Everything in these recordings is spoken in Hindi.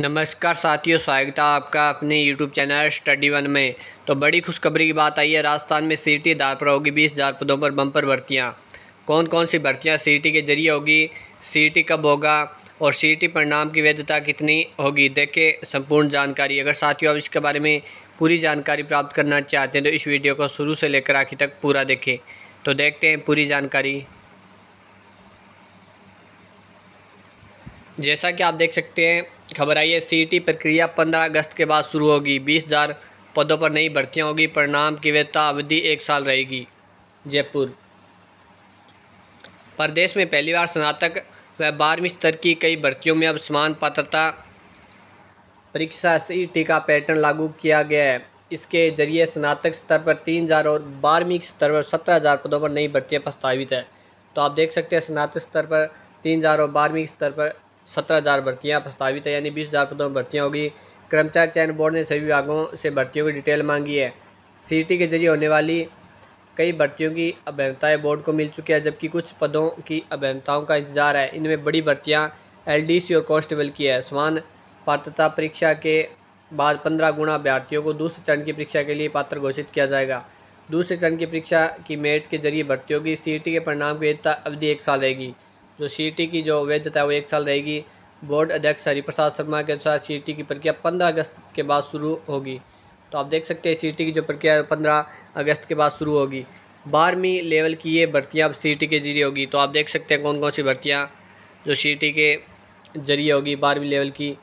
नमस्कार साथियों स्वागत है आपका अपने यूट्यूब चैनल स्टडी वन में तो बड़ी खुशखबरी की बात आई है राजस्थान में सीटी दार पर होगी बीस हज़ार पदों पर बम्पर भर्तियाँ कौन कौन सी भर्तियाँ सीटी के जरिए होगी सीटी कब होगा और सीटी परिणाम की वैधता कितनी होगी देखें संपूर्ण जानकारी अगर साथियों आप इसके बारे में पूरी जानकारी प्राप्त करना चाहते हैं तो इस वीडियो को शुरू से लेकर आखिर तक पूरा देखें तो देखते हैं पूरी जानकारी जैसा कि आप देख सकते हैं खबर आई है सीईटी e प्रक्रिया 15 अगस्त के बाद शुरू होगी 20,000 पदों पर नई भर्तियां होगी परिणाम की वैधता अवधि एक साल रहेगी जयपुर प्रदेश में पहली बार स्नातक व बारहवीं स्तर की कई भर्तियों में अब समान पात्रता परीक्षा सीईटी e का पैटर्न लागू किया गया है इसके जरिए स्नातक स्तर पर तीन हज़ार और बारहवीं स्तर पर सत्रह हज़ार पदों पर नई भर्तियाँ प्रस्तावित है तो आप देख सकते हैं स्नातक स्तर पर तीन हज़ार और बारहवीं स्तर पर सत्रह हज़ार भर्तियाँ प्रस्तावित है यानी बीस हज़ार पदों में तो भर्तियाँ होगी कर्मचारी चयन बोर्ड ने सभी विभागों से भर्तियों की डिटेल मांगी है सी के जरिए होने वाली कई भर्तियों की अभ्यर्थताएँ बोर्ड को मिल चुकी है जबकि कुछ पदों की अभ्यर्थताओं का इंतजार है इनमें बड़ी भर्तियाँ एल और कॉन्स्टेबल की है समान पात्रता परीक्षा के बाद पंद्रह गुणा अभ्यर्थियों को दूसरे चरण की परीक्षा के लिए पात्र घोषित किया जाएगा दूसरे चरण की परीक्षा की मेरिट के जरिए भर्तियों की सी के परिणाम की अवधि एक साल रहेगी जो सी की जो वैधता है वो एक साल रहेगी बोर्ड अध्यक्ष हरिप्रसाद शर्मा के अनुसार सी की प्रक्रिया पंद्रह अगस्त के बाद शुरू होगी तो आप देख सकते हैं सी की जो प्रक्रिया है पंद्रह अगस्त के बाद शुरू होगी बारहवीं लेवल की ये भर्तियाँ अब सी के जरिए होगी तो आप देख सकते हैं कौन कौन सी भर्तियाँ जो सी के जरिए होगी बारहवीं लेवल की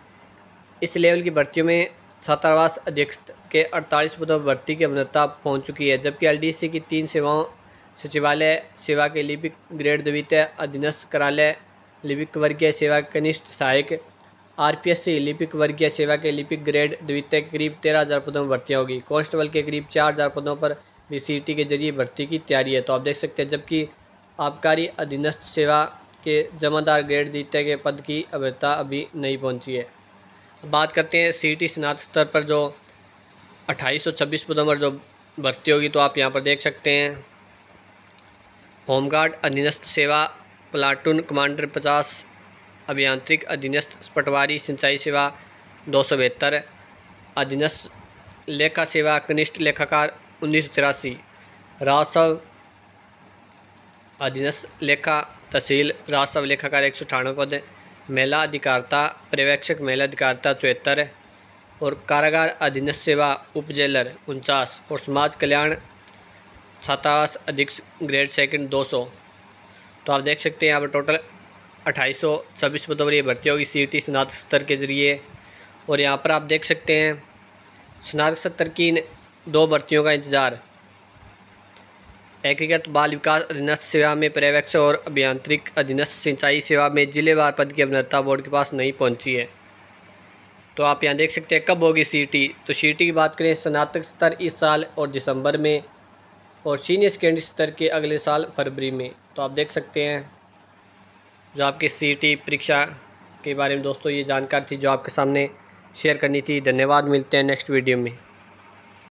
इस लेवल की भर्तियों में छात्रावास अध्यक्ष के 48 पदों पर भर्ती की अभिन्नता पहुंच चुकी है जबकि एलडीसी की तीन सेवाओं सचिवालय सेवा के लिपिक ग्रेड द्वितीय अधीनस्थ कार्यालय लिपिक वर्गीय सेवा कनिष्ठ सहायक आरपीएससी लिपिक वर्गीय सेवा के लिपिक ग्रेड द्वितीय के करीब तेरह हज़ार पदों में भर्तियाँ होगी कॉन्स्टेबल के करीब चार हज़ार पदों पर बीसीटी के जरिए भर्ती की तैयारी है तो आप देख सकते हैं जबकि आबकारी अधीनस्थ सेवा के जमादार ग्रेड द्वितीय के पद की अभ्यता अभी नहीं पहुँची है बात करते हैं सी टी स्तर पर जो अट्ठाईस पदों पर जो भर्ती होगी तो आप यहाँ पर देख सकते हैं होमगार्ड अधीनस्थ सेवा प्लाटून कमांडर पचास अभियांत्रिक अधीनस्थ पटवारी सिंचाई सेवा दो सौ बहत्तर अधीनस्थ लेखा सेवा कनिष्ठ लेखाकार उन्नीस सौ तिरासी राजस्व अधीनस्थ लेखा तहसील राजस्व लेखाकार एक सौ अठानवे पद महिला अधिकारता पर्यवेक्षक महिला अधिकारता चौहत्तर और कारागार अधीनस्थ सेवा उपजेलर उनचास और समाज कल्याण सतास अधिक ग्रेड सेकंड 200 तो आप देख सकते हैं यहाँ पर टोटल अट्ठाईस सौ छब्बीस पदों पर यह भर्ती होगी सी टी स्नातक स्तर के ज़रिए और यहाँ पर आप देख सकते हैं स्नातक स्तर की दो भर्तियों का इंतज़ार एकीकृत बाल विकास अधीनस्थ सेवा में पर्यवेक्षक और अभियांत्रिक अधीनस्थ सिंचाई सेवा में जिलेवार पद की अभिनता बोर्ड के पास नहीं पहुंची है तो आप यहाँ देख सकते हैं कब होगी सीटी तो सीटी की बात करें स्नातक स्तर इस साल और दिसंबर में और सीनियर सेकेंडरी स्तर के अगले साल फरवरी में तो आप देख सकते हैं जो आपकी सी परीक्षा के बारे में दोस्तों ये जानकारी थी जो आपके सामने शेयर करनी थी धन्यवाद मिलते हैं नेक्स्ट वीडियो में